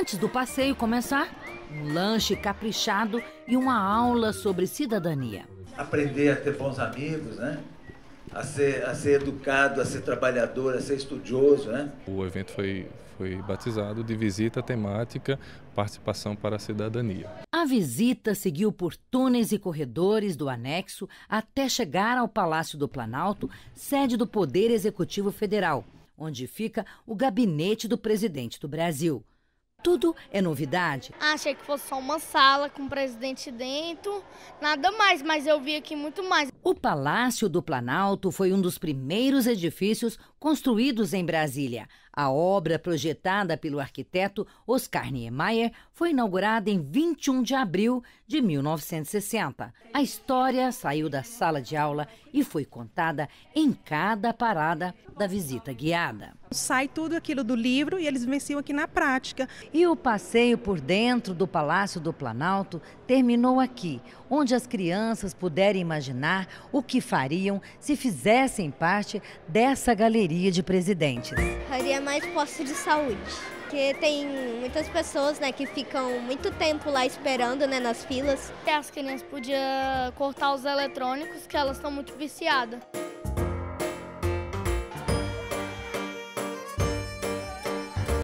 Antes do passeio começar, um lanche caprichado e uma aula sobre cidadania. Aprender a ter bons amigos, né? A ser, a ser educado, a ser trabalhador, a ser estudioso, né? O evento foi, foi batizado de Visita Temática Participação para a Cidadania. A visita seguiu por túneis e corredores do anexo até chegar ao Palácio do Planalto, sede do Poder Executivo Federal, onde fica o gabinete do presidente do Brasil. Tudo é novidade. Achei que fosse só uma sala com o presidente dentro, nada mais, mas eu vi aqui muito mais. O Palácio do Planalto foi um dos primeiros edifícios construídos em Brasília. A obra projetada pelo arquiteto Oscar Niemeyer foi inaugurada em 21 de abril de 1960. A história saiu da sala de aula e foi contada em cada parada da visita guiada. Sai tudo aquilo do livro e eles venciam aqui na prática. E o passeio por dentro do Palácio do Planalto terminou aqui, onde as crianças puderam imaginar o que fariam se fizessem parte dessa galeria de presidentes. Faria mais posto de saúde porque tem muitas pessoas né, que ficam muito tempo lá esperando né, nas filas. As crianças podiam cortar os eletrônicos, que elas estão muito viciadas.